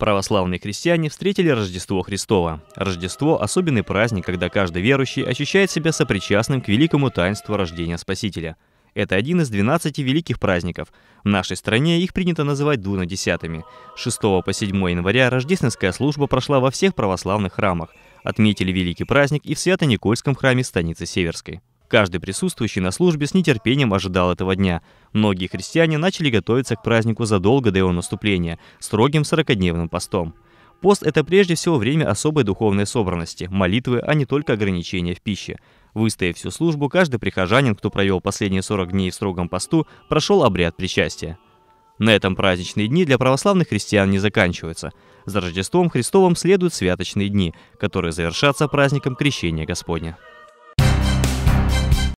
Православные крестьяне встретили Рождество Христова. Рождество – особенный праздник, когда каждый верующий ощущает себя сопричастным к великому таинству рождения Спасителя. Это один из 12 великих праздников. В нашей стране их принято называть дунадесятыми. 6 по 7 января рождественская служба прошла во всех православных храмах. Отметили великий праздник и в Свято-Никольском храме станицы Северской. Каждый присутствующий на службе с нетерпением ожидал этого дня. Многие христиане начали готовиться к празднику задолго до его наступления, строгим 40-дневным постом. Пост – это прежде всего время особой духовной собранности, молитвы, а не только ограничения в пище. Выстояв всю службу, каждый прихожанин, кто провел последние 40 дней в строгом посту, прошел обряд причастия. На этом праздничные дни для православных христиан не заканчиваются. За Рождеством Христовым следуют святочные дни, которые завершатся праздником Крещения Господня.